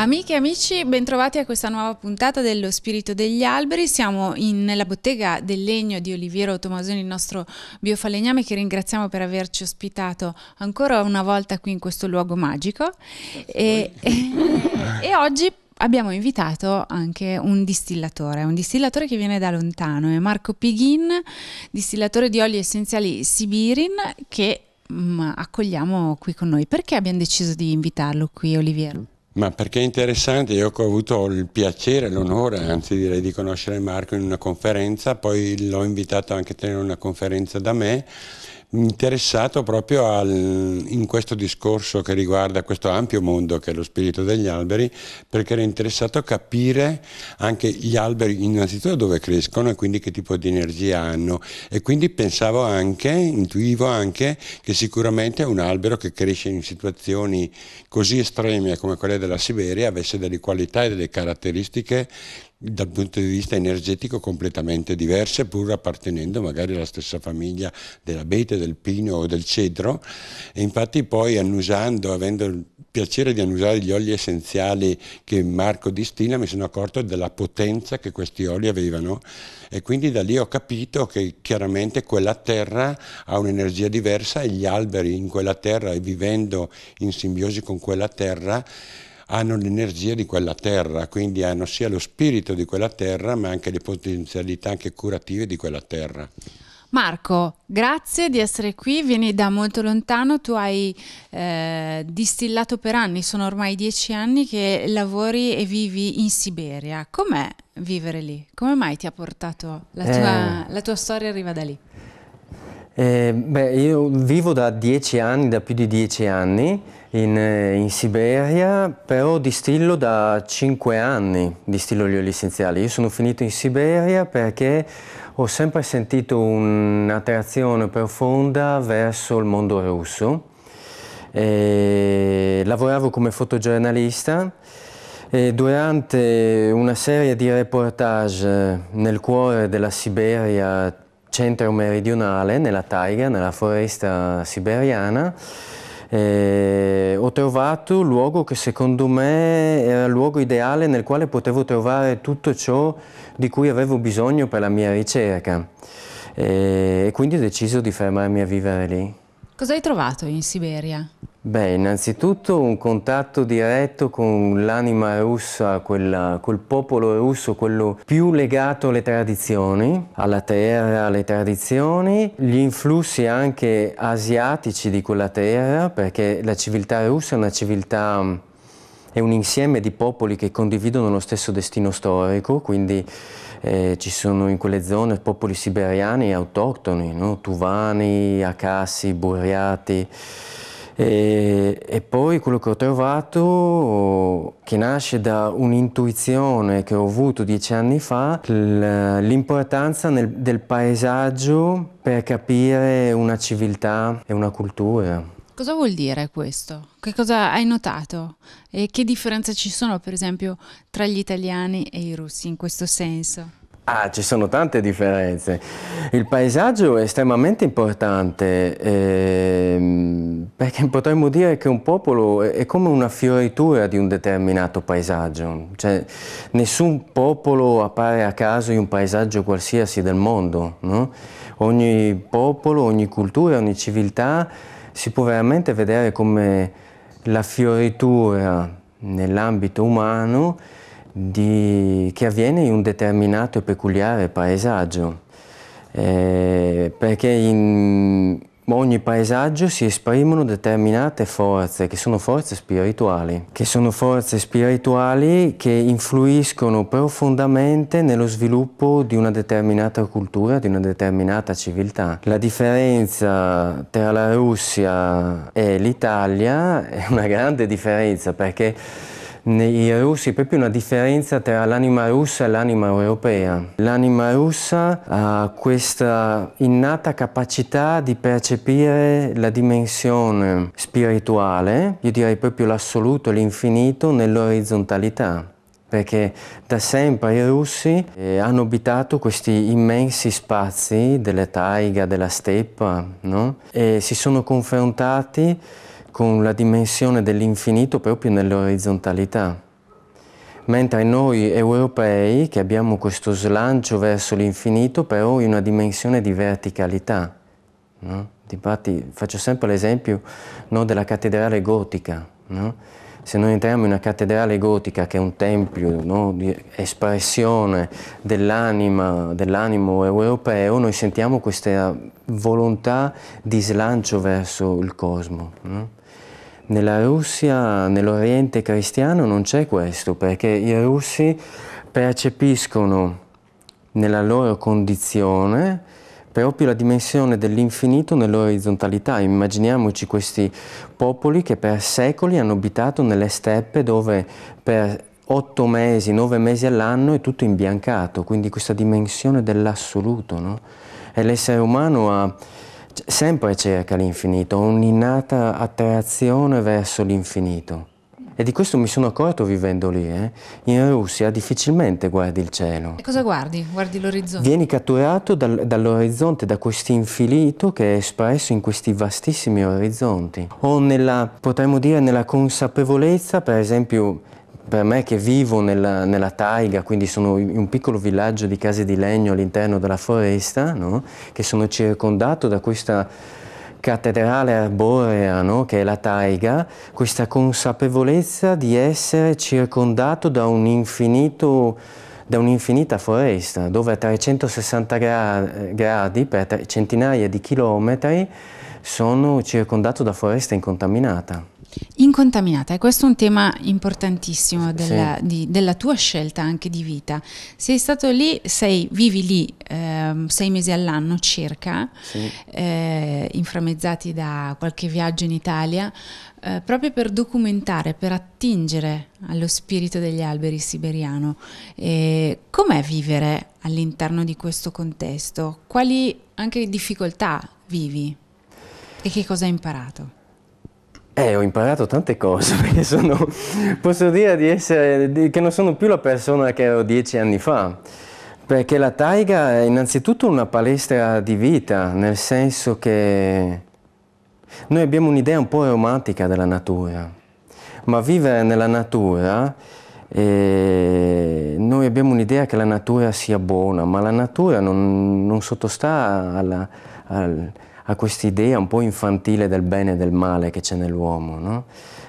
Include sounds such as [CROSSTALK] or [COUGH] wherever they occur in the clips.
Amiche e amici, bentrovati a questa nuova puntata dello Spirito degli Alberi. Siamo in, nella bottega del legno di Oliviero Tomasoni, il nostro biofalegname, che ringraziamo per averci ospitato ancora una volta qui in questo luogo magico. E, e, [LAUGHS] e oggi abbiamo invitato anche un distillatore, un distillatore che viene da lontano, è Marco Pighin, distillatore di oli essenziali Sibirin, che mh, mm, accogliamo qui con noi. Perché abbiamo deciso di invitarlo qui, Oliviero? ma perché è interessante, io ho avuto il piacere, l'onore, anzi direi di conoscere Marco in una conferenza, poi l'ho invitato anche a tenere una conferenza da me interessato proprio al, in questo discorso che riguarda questo ampio mondo che è lo spirito degli alberi, perché era interessato a capire anche gli alberi innanzitutto dove crescono e quindi che tipo di energia hanno e quindi pensavo anche, intuivo anche che sicuramente un albero che cresce in situazioni così estreme come quelle della Siberia avesse delle qualità e delle caratteristiche dal punto di vista energetico completamente diverse, pur appartenendo magari alla stessa famiglia dell'abete, del pino o del cedro. E infatti poi annusando, avendo il piacere di annusare gli oli essenziali che Marco distilla, mi sono accorto della potenza che questi oli avevano e quindi da lì ho capito che chiaramente quella terra ha un'energia diversa e gli alberi in quella terra e vivendo in simbiosi con quella terra hanno l'energia di quella terra, quindi hanno sia lo spirito di quella terra ma anche le potenzialità anche curative di quella terra. Marco, grazie di essere qui, vieni da molto lontano, tu hai eh, distillato per anni, sono ormai dieci anni che lavori e vivi in Siberia. Com'è vivere lì? Come mai ti ha portato? La eh. tua, eh, la tua storia arriva da lì. Eh, beh, io vivo da dieci anni, da più di dieci anni in, eh, in, Siberia, però distillo da 5 anni, distillo gli oli essenziali. Io sono finito in Siberia perché ho sempre sentito un'attrazione profonda verso il mondo russo. E lavoravo come fotogiornalista e durante una serie di reportage nel cuore della Siberia centro-meridionale, nella taiga, nella foresta siberiana, eh, ho trovato un luogo che secondo me era il luogo ideale nel quale potevo trovare tutto ciò di cui avevo bisogno per la mia ricerca eh, e quindi ho deciso di fermarmi a vivere lì. Cosa hai trovato in Siberia? Beh, innanzitutto un contatto diretto con l'anima russa, quella, col popolo russo, quello più legato alle tradizioni, alla terra, alle tradizioni, gli influssi anche asiatici di quella terra, perché la civiltà russa è una civiltà, è un insieme di popoli che condividono lo stesso destino storico, quindi eh, ci sono in quelle zone popoli siberiani autoctoni, no? tuvani, acassi, burriati. E, e poi quello che ho trovato, che nasce da un'intuizione che ho avuto dieci anni fa, l'importanza del paesaggio per capire una civiltà e una cultura. Cosa vuol dire questo? Che cosa hai notato? E che differenze ci sono, per esempio, tra gli italiani e i russi in questo senso? Ah, ci sono tante differenze. Il paesaggio è estremamente importante ehm, perché potremmo dire che un popolo è come una fioritura di un determinato paesaggio. Cioè, nessun popolo appare a caso in un paesaggio qualsiasi del mondo. No? Ogni popolo, ogni cultura, ogni civiltà si può veramente vedere come la fioritura nell'ambito umano di, che avviene in un determinato e peculiare paesaggio, eh, perché in ogni paesaggio si esprimono determinate forze, che sono forze spirituali, che sono forze spirituali che influiscono profondamente nello sviluppo di una determinata cultura, di una determinata civiltà. La differenza tra la Russia e l'Italia è una grande differenza perché nei russi proprio una differenza tra l'anima russa e l'anima europea. L'anima russa ha questa innata capacità di percepire la dimensione spirituale, io direi proprio l'assoluto, l'infinito, nell'orizzontalità perché da sempre i russi eh, hanno abitato questi immensi spazi delle taiga, della steppa, no? e si sono confrontati con la dimensione dell'infinito proprio nell'orizzontalità. Mentre noi europei, che abbiamo questo slancio verso l'infinito, però in una dimensione di verticalità. No? Infatti faccio sempre l'esempio no, della cattedrale gotica. No? Se noi entriamo in una cattedrale gotica che è un tempio no, di espressione dell'anima, dell'animo europeo, noi sentiamo questa volontà di slancio verso il cosmo. Nella Russia, nell'Oriente cristiano non c'è questo, perché i russi percepiscono nella loro condizione proprio la dimensione dell'infinito nell'orizzontalità. Immaginiamoci questi popoli che per secoli hanno abitato nelle steppe dove per otto mesi, nove mesi all'anno è tutto imbiancato, quindi questa dimensione dell'assoluto. No? E l'essere umano ha sempre cerca l'infinito, un'innata attrazione verso l'infinito. E di questo mi sono accorto vivendo lì. Eh. In Russia difficilmente guardi il cielo. E cosa guardi? Guardi l'orizzonte? Vieni catturato dal, dall'orizzonte, da questo infinito che è espresso in questi vastissimi orizzonti. O nella, potremmo dire, nella consapevolezza, per esempio, per me che vivo nella, nella, taiga, quindi sono in un piccolo villaggio di case di legno all'interno della foresta, no? che sono circondato da questa cattedrale arborea, no? che è la taiga, questa consapevolezza di essere circondato da un'infinita foresta, dove a 360 gradi per centinaia di chilometri sono circondato da foresta incontaminata. Incontaminata, e questo è un tema importantissimo della, sì. di, della, tua scelta anche di vita. Sei stato lì, sei, vivi lì eh, sei mesi all'anno circa, sì. eh, inframmezzati da qualche viaggio in Italia, eh, proprio per documentare, per attingere allo spirito degli alberi siberiano. com'è vivere all'interno di questo contesto? Quali anche difficoltà vivi? E che cosa hai imparato? Eh, ho imparato tante cose [LAUGHS] perché sono, posso dire di essere, di, che non sono più la persona che ero dieci anni fa, perché la taiga è innanzitutto una palestra di vita, nel senso che noi abbiamo un'idea un po' romantica della natura, ma vivere nella natura, eh, noi abbiamo un'idea che la natura sia buona, ma la natura non, non sottostà alla, al, a idea un po' infantile del bene e del male che c'è nell'uomo. No?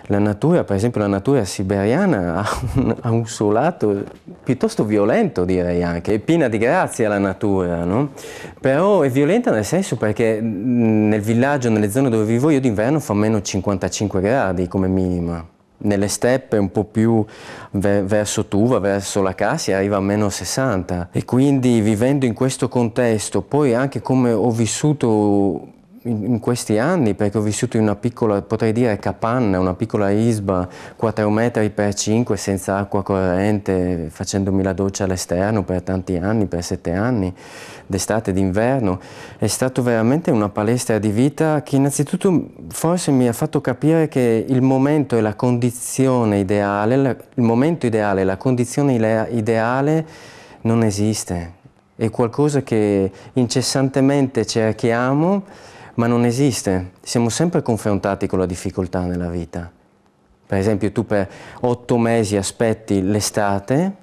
La natura, per esempio la natura siberiana [LAUGHS] ha un, ha un, suo lato piuttosto violento direi anche, è piena di grazia la natura, no? però è violenta nel senso perché mm, nel villaggio, nelle zone dove vivo io d'inverno fa meno 55 gradi come minima nelle steppe un po' più ve verso Tuva, verso la Cassia, arriva a meno 60 e quindi vivendo in questo contesto, poi anche come ho vissuto in, in, questi anni, perché ho vissuto in una piccola, potrei dire capanna, una piccola isba, 4 metri per 5, senza acqua corrente, facendomi la doccia all'esterno per tanti anni, per 7 anni, d'estate, d'inverno. È stata veramente una palestra di vita che innanzitutto forse mi ha fatto capire che il momento e la condizione ideale, il momento ideale, la condizione ideale non esiste, è qualcosa che incessantemente cerchiamo ma non esiste. Siamo sempre confrontati con la difficoltà nella vita. Per esempio tu per otto mesi aspetti l'estate,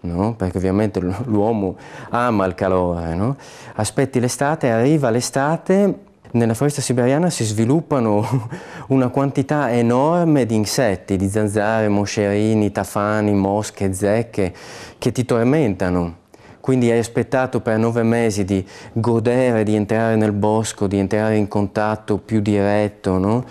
no? perché ovviamente l'uomo ama il calore, no? aspetti l'estate, arriva l'estate, nella foresta siberiana si sviluppano [LAUGHS] una quantità enorme di insetti, di zanzare, moscerini, tafani, mosche, zecche, che ti tormentano. Quindi hai aspettato per nove mesi di godere, di entrare nel bosco, di entrare in contatto più diretto, no?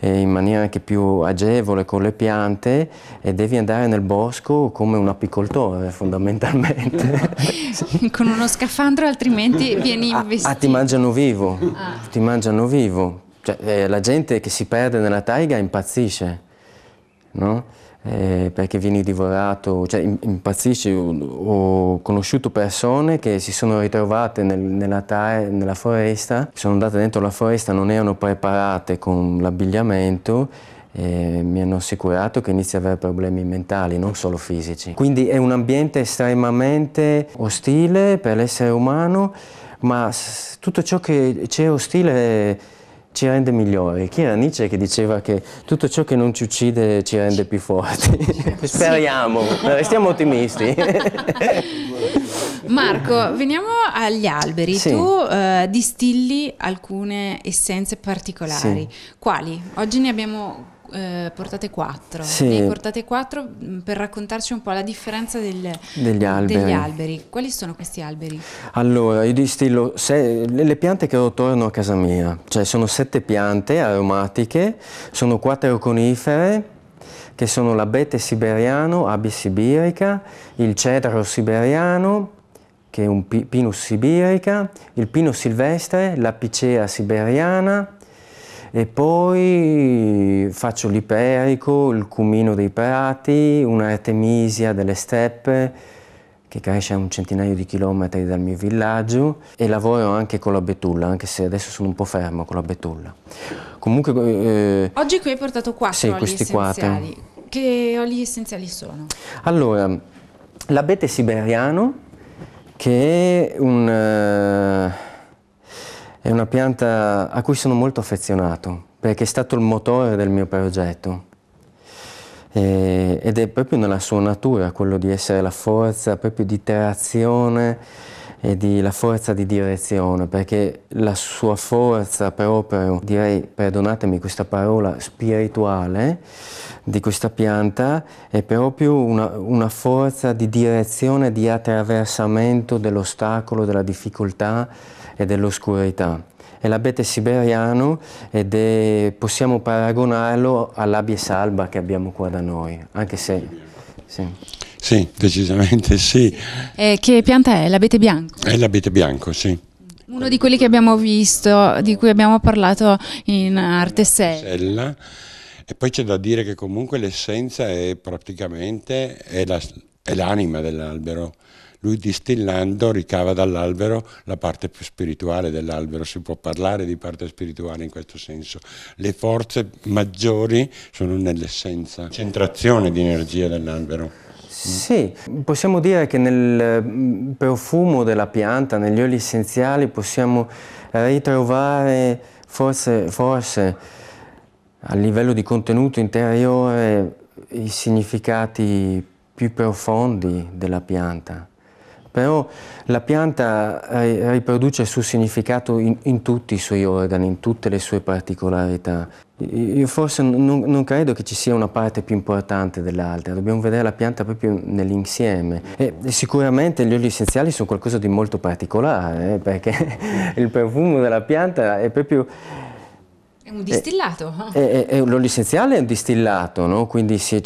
in maniera anche più agevole con le piante e devi andare nel bosco come un apicoltore [LAUGHS] fondamentalmente. [LAUGHS] con uno scafandro altrimenti vieni investito. Ah, ah, ti mangiano vivo, ah. ti mangiano vivo. Cioè, eh, la gente che si perde nella taiga impazzisce, no? eh, perché vieni divorato, cioè impazzisci. Ho conosciuto persone che si sono ritrovate nel, nella, nella foresta, sono andate dentro la foresta, non erano preparate con l'abbigliamento mi hanno assicurato che inizia ad avere problemi mentali, non solo fisici. Quindi è un ambiente estremamente ostile per l'essere umano, ma tutto ciò che c'è ostile ci rende migliori. Chi era Nietzsche che diceva che tutto ciò che non ci uccide ci rende più forti? [LAUGHS] Speriamo, restiamo ottimisti. [LAUGHS] Marco, veniamo agli alberi. Sì. Tu uh, distilli alcune essenze particolari. Sì. Quali? Oggi ne abbiamo eh, portate quattro. Sì. Eh, portate quattro mm, per raccontarci un po' la differenza del, degli, alberi. degli, alberi. Quali sono questi alberi? Allora, io distillo se, le piante che ho a casa mia, cioè sono sette piante aromatiche, sono quattro conifere, che sono l'abete siberiano, abis sibirica, il cedro siberiano, che è un pinus sibirica, il pino silvestre, la picea siberiana, e poi faccio l'iperico, il cumino dei prati, una artemisia delle steppe che cresce a un centinaio di chilometri dal mio villaggio e lavoro anche con la betulla, anche se adesso sono un po' fermo con la betulla. Comunque... Eh, Oggi qui hai portato quattro sì, oli essenziali. Quattro. Che oli essenziali sono? Allora, l'abete siberiano che è un... Eh, è una pianta a cui sono molto affezionato, perché è stato il motore del mio progetto. E, ed è proprio nella sua natura quello di essere la forza proprio di trazione e di, la forza di direzione, perché la sua forza proprio, direi, perdonatemi questa parola, spirituale di questa pianta è proprio una, una forza di direzione, di attraversamento dell'ostacolo, della difficoltà, e dell'oscurità. È l'abete siberiano ed è, possiamo paragonarlo all'abie salba che abbiamo qua da noi, anche se... Sì. Sì, decisamente sì. Eh, che pianta è? L'abete bianco? È l'abete bianco, sì. Uno di quelli che abbiamo visto, di cui abbiamo parlato in Arte Sella. E poi c'è da dire che comunque l'essenza è praticamente l'anima dell'albero. Lui distillando ricava dall'albero la parte più spirituale dell'albero, si può parlare di parte spirituale in questo senso. Le forze maggiori sono nell'essenza, centrazione di energia dell'albero. Sì, possiamo dire che nel mm, profumo della pianta, negli oli essenziali, possiamo eh, ritrovare forse, forse a livello di contenuto interiore i significati più profondi della pianta però la pianta eh, riproduce il suo significato in, in tutti i suoi organi, in tutte le sue particolarità. Io forse non, non, credo che ci sia una parte più importante dell'altra, dobbiamo vedere la pianta proprio nell'insieme. E sicuramente gli oli essenziali sono qualcosa di molto particolare, eh, perché [LAUGHS] il profumo della pianta è proprio è un eh, distillato. Eh. È, è, è, l'olisenziale è un distillato, no? quindi si,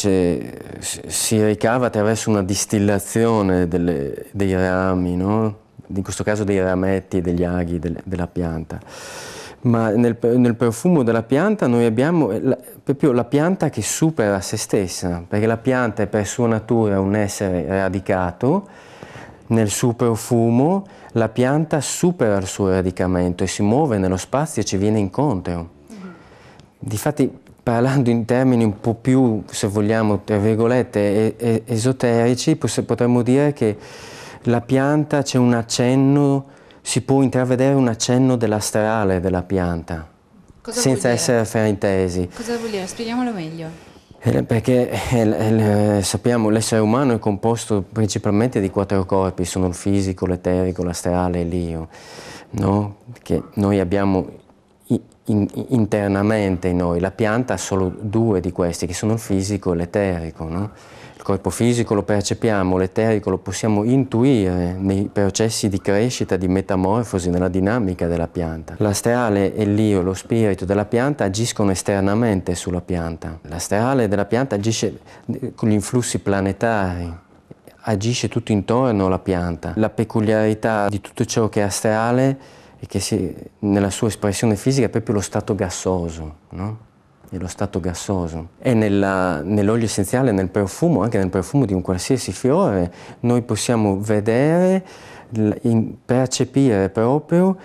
si, ricava attraverso una distillazione delle, dei rami, no? in questo caso dei rametti, degli aghi del, della pianta. Ma nel, nel, profumo della pianta noi abbiamo eh, la, proprio la pianta che supera se stessa, perché la pianta è per sua natura un essere radicato, nel suo profumo la pianta supera il suo radicamento e si muove nello spazio e ci viene incontro. Difatti, parlando in termini un po' più, se vogliamo, tra virgolette, esoterici, potremmo dire che la pianta c'è un accenno, si può intravedere un accenno dell'astrale della pianta, Cosa senza essere fraintesi. Cosa vuol dire? Spieghiamolo meglio. Eh, perché eh, eh, sappiamo che l'essere umano è composto principalmente di quattro corpi, sono il fisico, l'eterico, l'astrale e l'io, no? che noi abbiamo in, internamente in noi. La pianta ha solo due di questi, che sono il fisico e l'eterico. No? Il corpo fisico lo percepiamo, l'eterico lo possiamo intuire nei processi di crescita, di metamorfosi, nella dinamica della pianta. L'asterale e l'io, lo spirito della pianta, agiscono esternamente sulla pianta. L'asterale della pianta agisce con gli influssi planetari, agisce tutto intorno alla pianta. La peculiarità di tutto ciò che è astrale e che si, nella sua espressione fisica è proprio lo stato gassoso, no? È lo stato gassoso. E nell'olio essenziale, nel profumo, anche nel profumo di un qualsiasi fiore, noi possiamo vedere, percepire proprio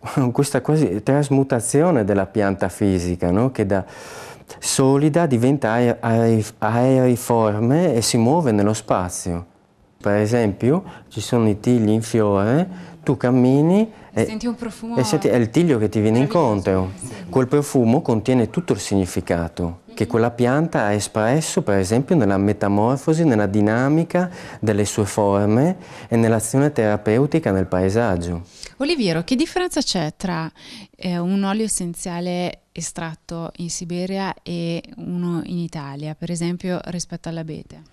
[LAUGHS] questa quasi trasmutazione della pianta fisica, no? che da solida diventa aeriforme e si muove nello spazio. Per esempio, ci sono i tigli in fiore, tu cammini e, eh, senti un profumo... E eh, senti, è il tiglio che ti viene incontro. Quel profumo contiene tutto il significato che mm. quella pianta ha espresso per esempio nella metamorfosi, nella dinamica delle sue forme e nell'azione terapeutica nel paesaggio. Oliviero, che differenza c'è tra eh, un olio essenziale estratto in Siberia e uno in Italia, per esempio rispetto all'abete?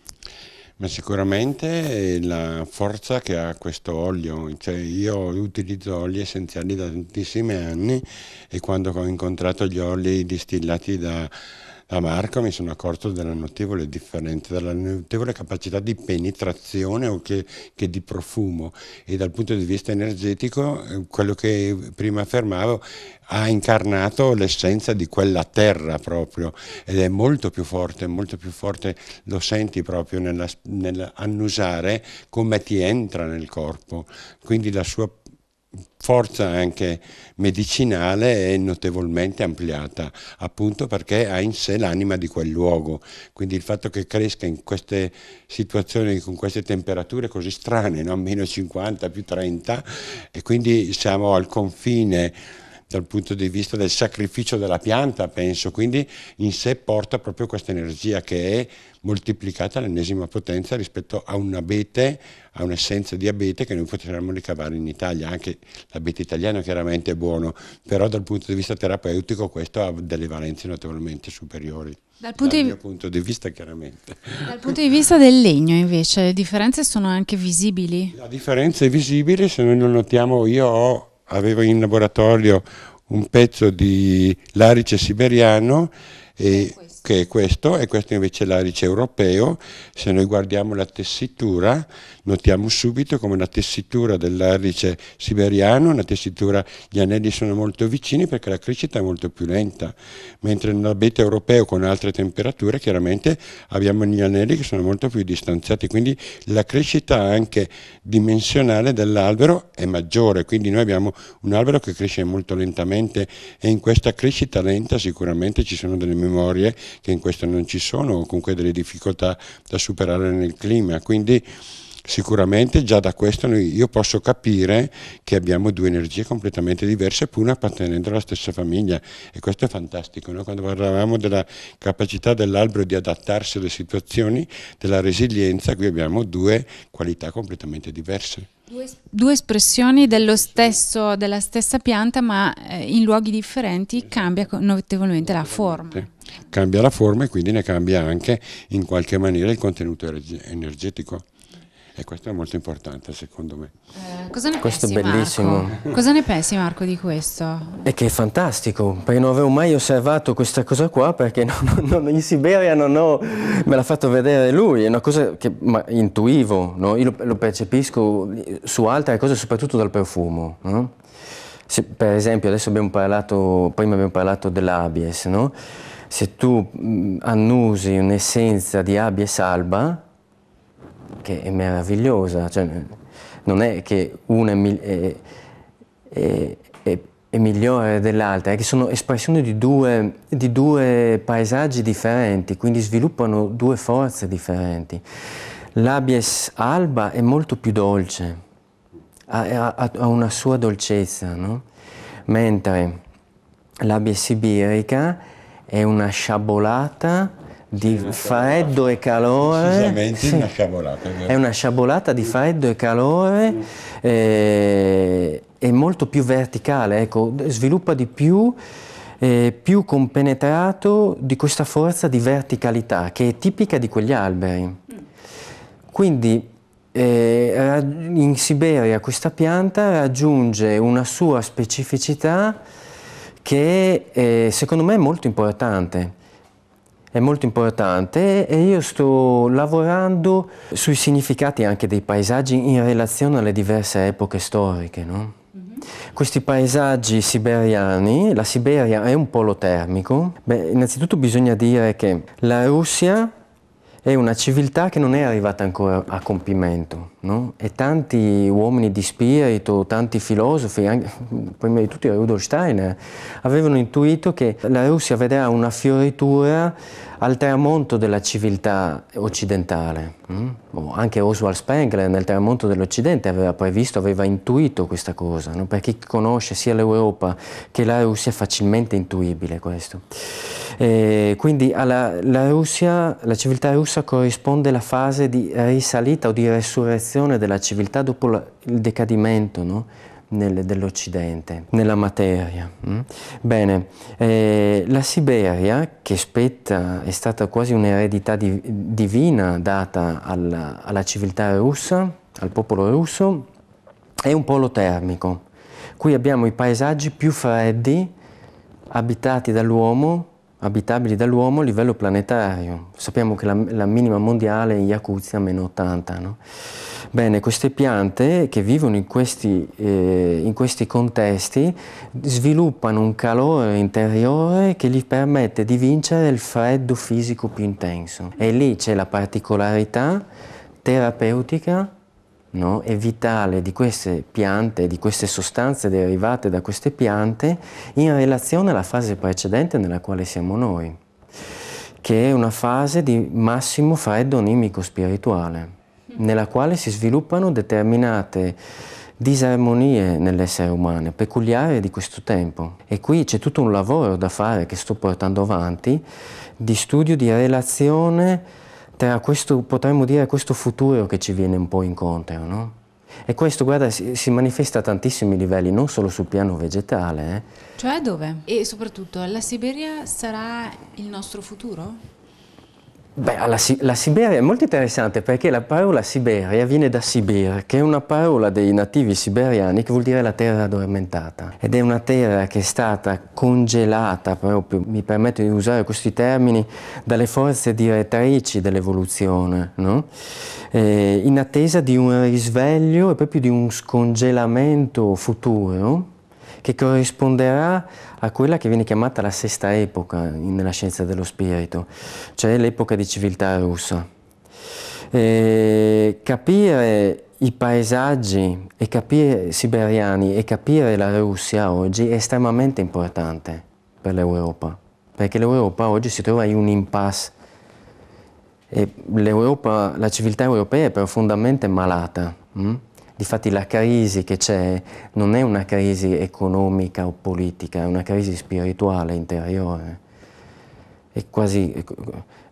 Ma sicuramente la forza che ha questo olio, cioè io utilizzo oli essenziali da tantissimi anni e quando ho incontrato gli oli distillati da a Marco mi sono accorto della notevole differenza, della notevole capacità di penetrazione o che, che di profumo e dal punto di vista energetico eh, quello che prima affermavo ha incarnato l'essenza di quella terra proprio ed è molto più forte, molto più forte, lo senti proprio nell'annusare nell come ti entra nel corpo, quindi la sua forza anche medicinale è notevolmente ampliata, appunto perché ha in sé l'anima di quel luogo. Quindi il fatto che cresca in queste situazioni, con queste temperature così strane, no? meno 50, più 30, e quindi siamo al confine dal punto di vista del sacrificio della pianta, penso, quindi in sé porta proprio questa energia che è moltiplicata all'ennesima potenza rispetto a un abete, a un'essenza di abete che noi potremmo ricavare in Italia. Anche l'abete italiano chiaramente è buono, però dal punto di vista terapeutico questo ha delle valenze notevolmente superiori. Dal, punto, dal di... punto di vista chiaramente. Dal punto di vista del legno invece le differenze sono anche visibili? La differenza è visibile se noi non notiamo, io ho, avevo in laboratorio un pezzo di larice siberiano e che è questo e questo invece è l'arice europeo, se noi guardiamo la tessitura notiamo subito come la tessitura dell'ardice siberiano, una tessitura, gli anelli sono molto vicini perché la crescita è molto più lenta, mentre nell'abete europeo con altre temperature chiaramente abbiamo gli anelli che sono molto più distanziati, quindi la crescita anche dimensionale dell'albero è maggiore, quindi noi abbiamo un albero che cresce molto lentamente e in questa crescita lenta sicuramente ci sono delle memorie che in questo non ci sono o comunque delle difficoltà da superare nel clima, quindi Sicuramente già da questo noi, io posso capire che abbiamo due energie completamente diverse pur appartenendo alla stessa famiglia e questo è fantastico. No? Quando parlavamo della capacità dell'albero di adattarsi alle situazioni, della resilienza, qui abbiamo due qualità completamente diverse. Due, due espressioni stesso, della stessa pianta ma eh, in luoghi differenti esatto. cambia notevolmente la forma cambia la forma e quindi ne cambia anche in qualche maniera il contenuto energetico. E questo è molto importante secondo me. Eh, cosa ne questo pensi, bellissimo. Marco? cosa ne pensi Marco di questo? È che è fantastico, perché non avevo mai osservato questa cosa qua, perché [LAUGHS] non, non, in Siberia non ho, me l'ha fatto vedere lui, è una cosa che intuivo, no? io lo, lo, percepisco su altre cose, soprattutto dal profumo. No? Se, per esempio adesso abbiamo parlato, prima abbiamo parlato dell'abies, no? se tu annusi un'essenza di abies alba, che è meravigliosa, cioè, non è che una è, è, è, è migliore dell'altra, è che sono espressioni di due, di due paesaggi differenti, quindi sviluppano due forze differenti. L'abies alba è molto più dolce, ha, ha, ha una sua dolcezza, no? mentre l'abies sibirica è una sciabolata di freddo e calore. Precisamente sì. una sciabolata. È una sciabolata di freddo e calore. Eh, e, è molto più verticale, ecco, sviluppa di più, eh, più compenetrato di questa forza di verticalità che è tipica di quegli alberi. Quindi eh, in Siberia questa pianta raggiunge una sua specificità che eh, secondo me è molto importante è molto importante e io sto lavorando sui significati anche dei paesaggi in relazione alle diverse epoche storiche. No? Mhm. Questi paesaggi siberiani, la Siberia è un polo termico, Beh, innanzitutto bisogna dire che la Russia è una civiltà che non è arrivata ancora a compimento. No? E tanti uomini di spirito, tanti filosofi, anche, prima di tutti Rudolf Steiner, avevano intuito che la Russia vedrà una fioritura al tramonto della civiltà occidentale. Mm? Anche Oswald Spengler nel tramonto dell'Occidente aveva previsto, aveva intuito questa cosa, no? per chi conosce sia l'Europa che la Russia è facilmente intuibile questo. E quindi alla la Russia, la civiltà russa corrisponde alla fase di risalita o di resurrezione ricostruzione della civiltà dopo il decadimento no? dell'Occidente, nella materia. Mm? Bene, eh, la Siberia, che spetta, è stata quasi un'eredità di, divina data alla, alla civiltà russa, al popolo russo, è un polo termico. Qui abbiamo i paesaggi più freddi, abitati dall'uomo, abitabili dall'uomo a livello planetario. Sappiamo che la, la minima mondiale è in Yakutsk meno 80, no? Bene, queste piante che vivono in questi, eh, in questi contesti sviluppano un calore interiore che gli permette di vincere il freddo fisico più intenso. E lì c'è la particolarità terapeutica no? e vitale di queste piante, di queste sostanze derivate da queste piante in relazione alla fase precedente nella quale siamo noi, che è una fase di massimo freddo animico spirituale nella quale si sviluppano determinate disarmonie nell'essere umano, peculiari di questo tempo. E qui c'è tutto un lavoro da fare che sto portando avanti di studio, di relazione tra questo, potremmo dire, questo futuro che ci viene un po' incontro, no? E questo, guarda, si, si, manifesta a tantissimi livelli, non solo sul piano vegetale. Eh. Cioè dove? E soprattutto, la Siberia sarà il nostro futuro? Beh, la, la, Siberia è molto interessante perché la parola Siberia viene da Sibir, che è una parola dei nativi siberiani che vuol dire la terra addormentata. Ed è una terra che è stata congelata proprio, mi permetto di usare questi termini, dalle forze direttrici dell'evoluzione, no? eh, in attesa di un risveglio e proprio di un scongelamento futuro che corrisponderà a quella che viene chiamata la sesta epoca nella scienza dello spirito, cioè l'epoca di civiltà russa. E capire i paesaggi e capire, siberiani e capire la Russia oggi è estremamente importante per l'Europa, perché l'Europa oggi si trova in un impasse. E la civiltà europea è profondamente malata. Hm? Difatti la crisi che c'è non è una crisi economica o politica, è una crisi spirituale, interiore. È quasi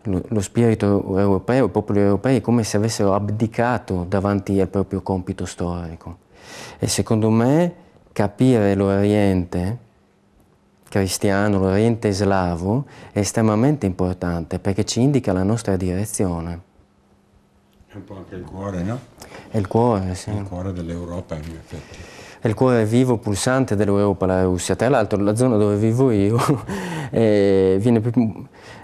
lo spirito europeo, i popoli europei, è come se avessero abdicato davanti al proprio compito storico. E secondo me capire l'Oriente cristiano, l'Oriente slavo, è estremamente importante perché ci indica la nostra direzione. È un po' anche il cuore, no? È il cuore, sì. È il cuore dell'Europa, in effetti. È il cuore vivo, pulsante dell'Europa, la Russia. Tra l'altro la zona dove vivo io [LAUGHS] eh, viene,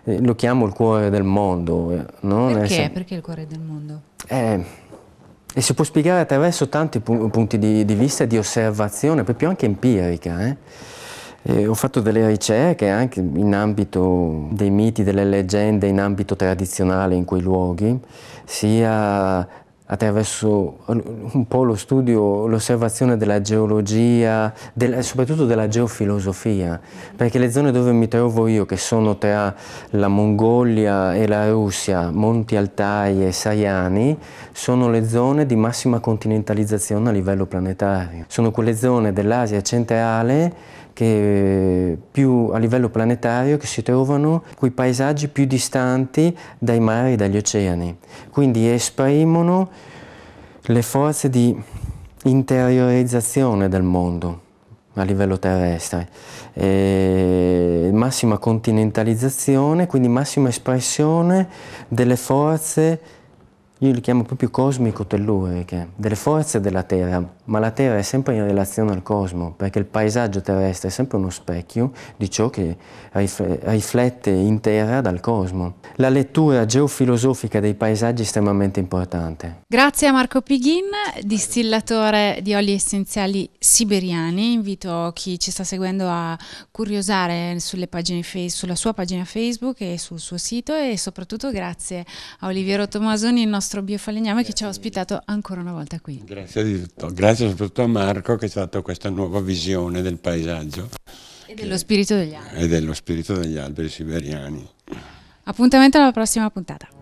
eh, lo chiamo il cuore del mondo. Eh, no? Perché? Perché il cuore del mondo? Eh, e si può spiegare attraverso tanti pu punti di, di vista e di osservazione, proprio anche empirica. Eh? Eh, ho fatto delle ricerche anche in ambito dei miti, delle leggende, in ambito tradizionale in quei luoghi, sia attraverso un po' lo studio, l'osservazione della geologia, del, soprattutto della geofilosofia, perché le zone dove mi trovo io, che sono tra la Mongolia e la Russia, Monti Altai e Saiani, sono le zone di massima continentalizzazione a livello planetario. Sono quelle zone dell'Asia centrale che più a livello planetario che si trovano quei paesaggi più distanti dai mari e dagli oceani. Quindi esprimono le forze di interiorizzazione del mondo a livello terrestre, e massima continentalizzazione, quindi massima espressione delle forze io li chiamo proprio cosmico-telluriche, delle forze della Terra, ma la Terra è sempre in relazione al cosmo, perché il paesaggio terrestre è sempre uno specchio di ciò che riflette in terra dal cosmo. La lettura geofilosofica dei paesaggi è estremamente importante. Grazie a Marco Pighin, distillatore di oli essenziali siberiani. Invito chi ci sta seguendo a curiosare pagine, sulla sua pagina Facebook e sul suo sito e soprattutto grazie a Oliviero Tomasoni, il nostro nostro biofalegname che ci ha eh, ospitato ancora una volta qui. Grazie, di tutto, grazie soprattutto a Marco che ci ha dato questa nuova visione del paesaggio. E dello spirito degli alberi. E dello spirito degli alberi siberiani. Appuntamento alla prossima puntata.